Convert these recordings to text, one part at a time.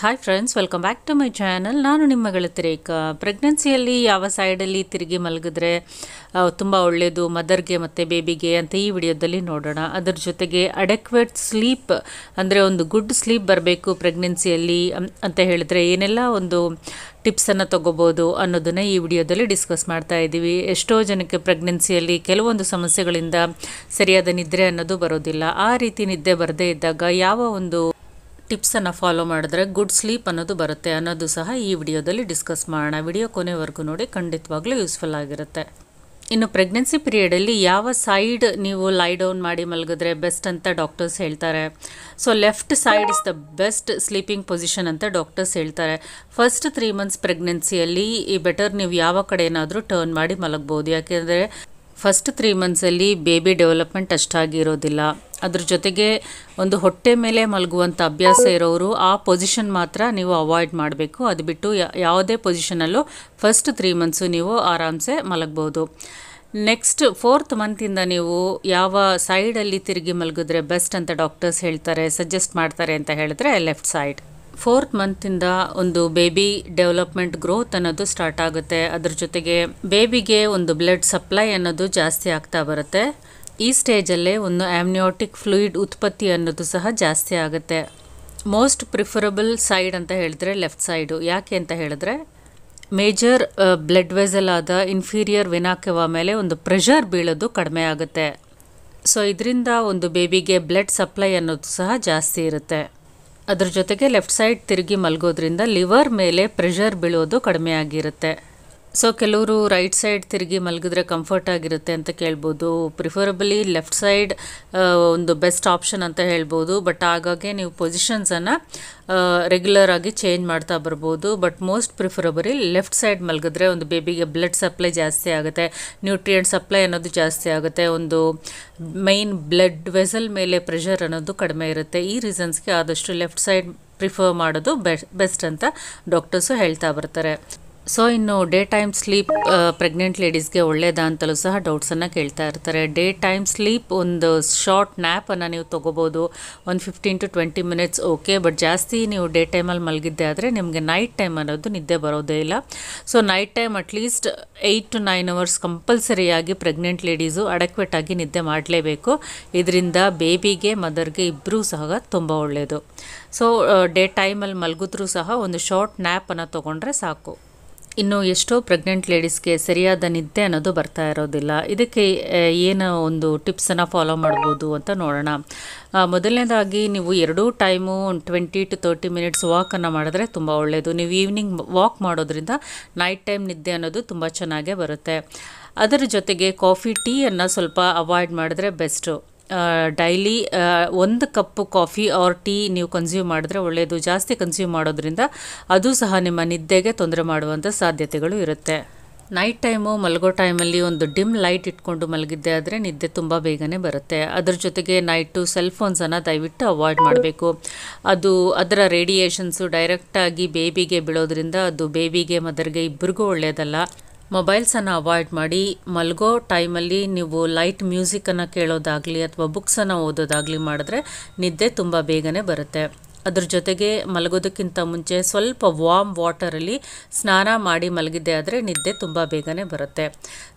hi friends welcome back to my channel ನಾನು ನಿಮ್ಮ ರೇಖಾ ಪ್ರೆಗ್ನೆನ್ಸಿಯಲ್ಲಿ ಯಾವ ಸೈಡಲ್ಲಿ ತಿರುಗಿ ಮಲಗಿದ್ರೆ ತುಂಬ ಒಳ್ಳೆಯದು ಮದರ್ಗೆ ಮತ್ತು ಬೇಬಿಗೆ ಅಂತ ಈ ವಿಡಿಯೋದಲ್ಲಿ ನೋಡೋಣ ಅದರ ಜೊತೆಗೆ ಅಡೆಕ್ವೇಟ್ ಸ್ಲೀಪ್ ಅಂದರೆ ಒಂದು ಗುಡ್ ಸ್ಲೀಪ್ ಬರಬೇಕು ಪ್ರೆಗ್ನೆನ್ಸಿಯಲ್ಲಿ ಅಂತ ಹೇಳಿದ್ರೆ ಏನೆಲ್ಲ ಒಂದು ಟಿಪ್ಸನ್ನು ತೊಗೋಬೋದು ಅನ್ನೋದನ್ನು ಈ ವಿಡಿಯೋದಲ್ಲಿ ಡಿಸ್ಕಸ್ ಮಾಡ್ತಾ ಇದ್ದೀವಿ ಎಷ್ಟೋ ಜನಕ್ಕೆ ಪ್ರೆಗ್ನೆನ್ಸಿಯಲ್ಲಿ ಕೆಲವೊಂದು ಸಮಸ್ಯೆಗಳಿಂದ ಸರಿಯಾದ ನಿದ್ರೆ ಅನ್ನೋದು ಬರೋದಿಲ್ಲ ಆ ರೀತಿ ನಿದ್ದೆ ಬರದೇ ಇದ್ದಾಗ ಯಾವ ಒಂದು ಟಿಪ್ಸನ್ನು ಫಾಲೋ ಮಾಡಿದ್ರೆ ಗುಡ್ ಸ್ಲೀಪ್ ಅನ್ನೋದು ಬರುತ್ತೆ ಅನ್ನೋದು ಸಹ ಈ ವಿಡಿಯೋದಲ್ಲಿ ಡಿಸ್ಕಸ್ ಮಾಡೋಣ ವಿಡಿಯೋ ಕೊನೆವರೆಗೂ ನೋಡಿ ಖಂಡಿತವಾಗ್ಲೂ ಯೂಸ್ಫುಲ್ ಆಗಿರುತ್ತೆ ಇನ್ನು ಪ್ರೆಗ್ನೆನ್ಸಿ ಪೀರಿಯಡಲ್ಲಿ ಯಾವ ಸೈಡ್ ನೀವು ಲೈ ಡೌನ್ ಮಾಡಿ ಮಲಗಿದ್ರೆ ಬೆಸ್ಟ್ ಅಂತ ಡಾಕ್ಟರ್ಸ್ ಹೇಳ್ತಾರೆ so left side is the best sleeping position ಅಂತ ಡಾಕ್ಟರ್ಸ್ ಹೇಳ್ತಾರೆ ಫಸ್ಟ್ ತ್ರೀ ಮಂತ್ಸ್ ಪ್ರೆಗ್ನೆನ್ಸಿಯಲ್ಲಿ ಈ ಬೆಟರ್ ನೀವು ಯಾವ ಕಡೆ ಏನಾದರೂ ಟರ್ನ್ ಮಾಡಿ ಮಲಗ್ಬೋದು ಯಾಕೆಂದರೆ ಫಸ್ಟ್ ತ್ರೀ ಮಂತ್ಸಲ್ಲಿ ಬೇಬಿ ಡೆವಲಪ್ಮೆಂಟ್ ಅಷ್ಟಾಗಿರೋದಿಲ್ಲ ಅದ್ರ ಜೊತೆಗೆ ಒಂದು ಹೊಟ್ಟೆ ಮೇಲೆ ಮಲಗುವಂಥ ಅಭ್ಯಾಸ ಇರೋರು ಆ ಪೊಸಿಷನ್ ಮಾತ್ರ ನೀವು ಅವಾಯ್ಡ್ ಮಾಡಬೇಕು ಅದು ಬಿಟ್ಟು ಯಾವುದೇ ಪೊಸಿಷನಲ್ಲೂ ಫಸ್ಟ್ ತ್ರೀ ಮಂತ್ಸು ನೀವು ಆರಾಮ್ಸೆ ಮಲಗ್ಬೋದು ನೆಕ್ಸ್ಟ್ ಫೋರ್ತ್ ಮಂತಿಂದ ನೀವು ಯಾವ ಸೈಡಲ್ಲಿ ತಿರುಗಿ ಮಲಗಿದ್ರೆ ಬೆಸ್ಟ್ ಅಂತ ಡಾಕ್ಟರ್ಸ್ ಹೇಳ್ತಾರೆ ಸಜೆಸ್ಟ್ ಮಾಡ್ತಾರೆ ಅಂತ ಹೇಳಿದ್ರೆ ಲೆಫ್ಟ್ ಸೈಡ್ ಫೋರ್ತ್ ಮಂತಿಂದ ಒಂದು ಬೇಬಿ ಡೆವಲಪ್ಮೆಂಟ್ ಗ್ರೋತ್ ಅನ್ನೋದು ಸ್ಟಾರ್ಟ್ ಆಗುತ್ತೆ ಅದ್ರ ಜೊತೆಗೆ ಬೇಬಿಗೆ ಒಂದು ಬ್ಲಡ್ ಸಪ್ಲೈ ಅನ್ನೋದು ಜಾಸ್ತಿ ಆಗ್ತಾ ಬರುತ್ತೆ ಈ ಸ್ಟೇಜಲ್ಲೇ ಒಂದು ಆಮ್ನಿಯೋಟಿಕ್ ಫ್ಲೂಯಿಡ್ ಉತ್ಪತ್ತಿ ಅನ್ನೋದು ಸಹ ಜಾಸ್ತಿ ಆಗುತ್ತೆ ಮೋಸ್ಟ್ ಪ್ರಿಫರಬಲ್ ಸೈಡ್ ಅಂತ ಹೇಳಿದ್ರೆ ಲೆಫ್ಟ್ ಸೈಡು ಯಾಕೆ ಅಂತ ಹೇಳಿದ್ರೆ ಮೇಜರ್ ಬ್ಲಡ್ ವೆಸಲ್ ಆದ ಇನ್ಫೀರಿಯರ್ ವಿನಾಕವ ಮೇಲೆ ಒಂದು ಪ್ರೆಷರ್ ಬೀಳೋದು ಕಡಿಮೆ ಆಗುತ್ತೆ ಸೊ ಇದರಿಂದ ಒಂದು ಬೇಬಿಗೆ ಬ್ಲಡ್ ಸಪ್ಲೈ ಅನ್ನೋದು ಸಹ ಜಾಸ್ತಿ ಇರುತ್ತೆ ಅದ್ರ ಜೊತೆಗೆ ಲೆಫ್ಟ್ ಸೈಡ್ ತಿರುಗಿ ಮಲಗೋದ್ರಿಂದ ಲಿವರ್ ಮೇಲೆ ಪ್ರೆಷರ್ ಬೀಳೋದು ಕಡಿಮೆ ಆಗಿರುತ್ತೆ ಸೊ ಕೆಲವರು ರೈಟ್ ಸೈಡ್ ತಿರುಗಿ ಮಲಗಿದ್ರೆ ಕಂಫರ್ಟ್ ಆಗಿರುತ್ತೆ ಅಂತ ಕೇಳ್ಬೋದು ಪ್ರಿಫರಬಲಿ ಲೆಫ್ಟ್ ಸೈಡ್ ಒಂದು ಬೆಸ್ಟ್ ಆಪ್ಷನ್ ಅಂತ ಹೇಳ್ಬೋದು ಬಟ್ ಹಾಗಾಗಿ ನೀವು ಪೊಸಿಷನ್ಸನ್ನು ರೆಗ್ಯುಲರ್ ಆಗಿ ಚೇಂಜ್ ಮಾಡ್ತಾ ಬರ್ಬೋದು but most preferably left side ಮಲಗಿದ್ರೆ ಒಂದು ಬೇಬಿಗೆ ಬ್ಲಡ್ ಸಪ್ಲೈ ಜಾಸ್ತಿ ಆಗುತ್ತೆ ನ್ಯೂಟ್ರಿಯೆಂಟ್ ಸಪ್ಲೈ ಅನ್ನೋದು ಜಾಸ್ತಿ ಆಗುತ್ತೆ ಒಂದು ಮೈನ್ ಬ್ಲಡ್ ವೆಸಲ್ ಮೇಲೆ ಪ್ರೆಷರ್ ಅನ್ನೋದು ಕಡಿಮೆ ಇರುತ್ತೆ ಈ ರೀಸನ್ಸ್ಗೆ ಆದಷ್ಟು ಲೆಫ್ಟ್ ಸೈಡ್ ಪ್ರಿಫರ್ ಮಾಡೋದು ಬೆಸ್ಟ್ ಅಂತ ಡಾಕ್ಟರ್ಸು ಹೇಳ್ತಾ ಬರ್ತಾರೆ ಸೊ ಇನ್ನು ಡೇ ಟೈಮ್ ಸ್ಲೀಪ್ ಪ್ರೆಗ್ನೆಂಟ್ ಲೇಡೀಸ್ಗೆ ಒಳ್ಳೇದಾ ಅಂತಲೂ ಸಹ ಡೌಟ್ಸನ್ನು ಕೇಳ್ತಾ ಇರ್ತಾರೆ ಡೇ ಟೈಮ್ ಸ್ಲೀಪ್ ಒಂದು ಶಾರ್ಟ್ ನ್ಯಾಪನ್ನು ನೀವು ತೊಗೋಬೋದು ಒಂದು fifteen to twenty minutes okay but ಜಾಸ್ತಿ ನೀವು ಡೇ ಟೈಮಲ್ಲಿ ಮಲಗಿದ್ದೆ ಆದರೆ ನಿಮಗೆ ನೈಟ್ ಟೈಮ್ ಅನ್ನೋದು ನಿದ್ದೆ ಬರೋದೇ ಇಲ್ಲ so night time at least eight to nine hours ಕಂಪಲ್ಸರಿಯಾಗಿ ಪ್ರೆಗ್ನೆಂಟ್ ಲೇಡೀಸು ಆಗಿ ನಿದ್ದೆ ಮಾಡಲೇಬೇಕು ಇದರಿಂದ ಬೇಬಿಗೆ ಮದರ್ಗೆ ಇಬ್ಬರೂ ಸಹ ತುಂಬ ಒಳ್ಳೆಯದು ಸೊ ಡೇ ಟೈಮಲ್ಲಿ ಮಲಗಿದ್ರೂ ಸಹ ಒಂದು ಶಾರ್ಟ್ ನ್ಯಾಪನ್ನು ತೊಗೊಂಡ್ರೆ ಸಾಕು ಇನ್ನು ಎಷ್ಟೋ ಪ್ರೆಗ್ನೆಂಟ್ ಲೇಡೀಸ್ಗೆ ಸರಿಯಾದ ನಿದ್ದೆ ಅನ್ನೋದು ಬರ್ತಾ ಇರೋದಿಲ್ಲ ಇದಕ್ಕೆ ಏನು ಒಂದು ಟಿಪ್ಸನ್ನು ಫಾಲೋ ಮಾಡ್ಬೋದು ಅಂತ ನೋಡೋಣ ಮೊದಲನೇದಾಗಿ ನೀವು ಎರಡೂ time twenty to thirty minutes ವಾಕನ್ನು ಮಾಡಿದ್ರೆ ತುಂಬ ಒಳ್ಳೆಯದು ನೀವು ಈವ್ನಿಂಗ್ ವಾಕ್ ಮಾಡೋದ್ರಿಂದ ನೈಟ್ ಟೈಮ್ ನಿದ್ದೆ ಅನ್ನೋದು ತುಂಬ ಚೆನ್ನಾಗೇ ಬರುತ್ತೆ ಅದರ ಜೊತೆಗೆ ಕಾಫಿ ಟೀಯನ್ನು ಸ್ವಲ್ಪ ಅವಾಯ್ಡ್ ಮಾಡಿದ್ರೆ ಬೆಸ್ಟು ಡೈಲಿ ಒಂದು ಕಪ್ಪು ಕಾಫಿ ಆರ್ ಟೀ ನೀವು ಕನ್ಸ್ಯೂಮ್ ಮಾಡಿದ್ರೆ ಒಳ್ಳೆಯದು ಜಾಸ್ತಿ ಕನ್ಸ್ಯೂಮ್ ಮಾಡೋದ್ರಿಂದ ಅದು ಸಹ ನಿಮ್ಮ ನಿದ್ದೆಗೆ ತೊಂದರೆ ಮಾಡುವಂಥ ಸಾಧ್ಯತೆಗಳು ಇರುತ್ತೆ ನೈಟ್ ಟೈಮು ಮಲಗೋ ಟೈಮಲ್ಲಿ ಒಂದು ಡಿಮ್ ಲೈಟ್ ಇಟ್ಕೊಂಡು ಮಲಗಿದ್ದೆ ಆದರೆ ನಿದ್ದೆ ತುಂಬ ಬೇಗನೆ ಬರುತ್ತೆ ಅದರ ಜೊತೆಗೆ ನೈಟು ಸೆಲ್ ಫೋನ್ಸನ್ನು ದಯವಿಟ್ಟು ಅವಾಯ್ಡ್ ಮಾಡಬೇಕು ಅದು ಅದರ ರೇಡಿಯೇಷನ್ಸು ಡೈರೆಕ್ಟಾಗಿ ಬೇಬಿಗೆ ಬೀಳೋದ್ರಿಂದ ಅದು ಬೇಬಿಗೆ ಮದರ್ಗೆ ಇಬ್ಬರಿಗೂ ಒಳ್ಳೆಯದಲ್ಲ ಮೊಬೈಲ್ಸನ್ನು ಅವಾಯ್ಡ್ ಮಾಡಿ ಮಲಗೋ ಟೈಮಲ್ಲಿ ನೀವು ಲೈಟ್ ಮ್ಯೂಸಿಕನ್ನು ಕೇಳೋದಾಗಲಿ ಅಥವಾ ಬುಕ್ಸನ್ನು ಓದೋದಾಗಲಿ ಮಾಡಿದ್ರೆ ನಿದ್ದೆ ತುಂಬ ಬೇಗನೆ ಬರುತ್ತೆ ಅದ್ರ ಜೊತೆಗೆ ಮಲಗೋದಕ್ಕಿಂತ ಮುಂಚೆ ಸ್ವಲ್ಪ ವಾಮ್ ವಾಟರಲ್ಲಿ ಸ್ನಾನ ಮಾಡಿ ಮಲಗಿದ್ದೆ ಆದರೆ ನಿದ್ದೆ ತುಂಬ ಬೇಗನೆ ಬರುತ್ತೆ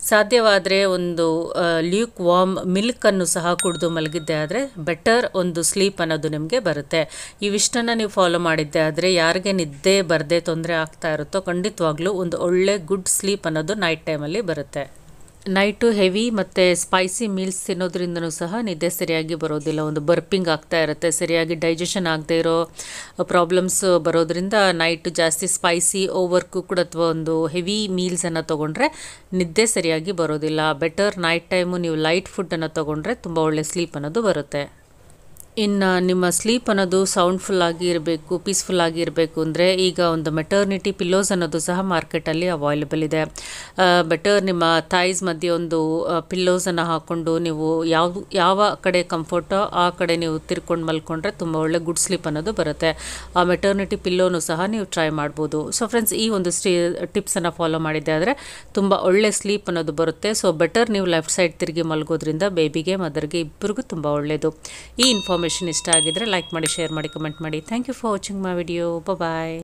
ಸಾಧ್ಯವಾದರೆ ಒಂದು ಲ್ಯೂಕ್ ವಾಮ್ ಮಿಲ್ಕನ್ನು ಸಹ ಕುಡಿದು ಮಲಗಿದ್ದೆ ಆದರೆ ಬೆಟರ್ ಒಂದು ಸ್ಲೀಪ್ ಅನ್ನೋದು ನಿಮಗೆ ಬರುತ್ತೆ ಇವಿಷ್ಟನ್ನು ನೀವು ಫಾಲೋ ಮಾಡಿದ್ದೆ ಆದರೆ ಯಾರಿಗೆ ನಿದ್ದೆ ಬರದೆ ತೊಂದರೆ ಆಗ್ತಾ ಇರುತ್ತೋ ಖಂಡಿತವಾಗ್ಲೂ ಒಂದು ಒಳ್ಳೆ ಗುಡ್ ಸ್ಲೀಪ್ ಅನ್ನೋದು ನೈಟ್ ಟೈಮಲ್ಲಿ ಬರುತ್ತೆ ನೈಟು ಹೆವಿ ಮತ್ತು ಸ್ಪೈಸಿ ಮೀಲ್ಸ್ ತಿನ್ನೋದ್ರಿಂದನೂ ಸಹ ನಿದ್ದೆ ಸರಿಯಾಗಿ ಬರೋದಿಲ್ಲ ಒಂದು ಬರ್ಪಿಂಗ್ ಆಗ್ತಾ ಇರುತ್ತೆ ಸರಿಯಾಗಿ ಡೈಜೆಷನ್ ಆಗದೇ ಇರೋ ಪ್ರಾಬ್ಲಮ್ಸ್ ಬರೋದ್ರಿಂದ ನೈಟು ಜಾಸ್ತಿ ಸ್ಪೈಸಿ ಓವರ್ ಕುಕ್ಡ್ ಅಥವಾ ಒಂದು ಹೆವಿ ಮೀಲ್ಸನ್ನು ತೊಗೊಂಡ್ರೆ ನಿದ್ದೆ ಸರಿಯಾಗಿ ಬರೋದಿಲ್ಲ ಬೆಟರ್ ನೈಟ್ ಟೈಮು ನೀವು ಲೈಟ್ ಫುಡ್ಡನ್ನು ತೊಗೊಂಡ್ರೆ ತುಂಬ ಒಳ್ಳೆ ಸ್ಲೀಪ್ ಅನ್ನೋದು ಬರುತ್ತೆ ಇನ್ನು ನಿಮ್ಮ ಸ್ಲೀಪ್ ಅನ್ನೋದು ಸೌಂಡ್ಫುಲ್ ಆಗಿ ಇರಬೇಕು ಪೀಸ್ಫುಲ್ ಆಗಿ ಇರಬೇಕು ಅಂದರೆ ಈಗ ಒಂದು ಮೆಟರ್ನಿಟಿ ಪಿಲ್ಲೋಸ್ ಅನ್ನೋದು ಸಹ ಮಾರ್ಕೆಟಲ್ಲಿ ಅವೈಲೇಬಲ್ ಇದೆ ಬೆಟರ್ ನಿಮ್ಮ ಥೈಸ್ ಮಧ್ಯೆ ಒಂದು ಪಿಲ್ಲೋಸನ್ನು ಹಾಕ್ಕೊಂಡು ನೀವು ಯಾವ ಯಾವ ಕಡೆ ಕಂಫರ್ಟೋ ಆ ಕಡೆ ನೀವು ತಿರ್ಕೊಂಡು ಮಲ್ಕೊಂಡ್ರೆ ತುಂಬ ಒಳ್ಳೆ ಗುಡ್ ಸ್ಲೀಪ್ ಅನ್ನೋದು ಬರುತ್ತೆ ಆ ಮೆಟರ್ನಿಟಿ ಪಿಲ್ಲೋನು ಸಹ ನೀವು ಟ್ರೈ ಮಾಡ್ಬೋದು ಸೊ ಫ್ರೆಂಡ್ಸ್ ಈ ಒಂದು ಸ್ಟಿ ಟಿಪ್ಸನ್ನು ಫಾಲೋ ಮಾಡಿದ್ದೆ ಆದರೆ ತುಂಬ ಒಳ್ಳೆ ಸ್ಲೀಪ್ ಅನ್ನೋದು ಬರುತ್ತೆ ಸೊ ಬೆಟರ್ ನೀವು ಲೆಫ್ಟ್ ಸೈಡ್ ತಿರುಗಿ ಮಲಗೋದ್ರಿಂದ ಬೇಬಿಗೆ ಮದರ್ಗೆ ಇಬ್ಬರಿಗೂ ತುಂಬ ಒಳ್ಳೆಯದು ಈ ಇನ್ಫಾರ್ಮೇಷನ್ ಇನ್ಫಾರ್ಮೇಷನ್ ಇಷ್ಟ ಆಗಿದ್ರೆ ಲೈಕ್ ಮಾಡಿ ಶೇರ್ ಮಾಡಿ ಕಮೆಂಟ್ ಮಾಡಿ thank you for watching my video bye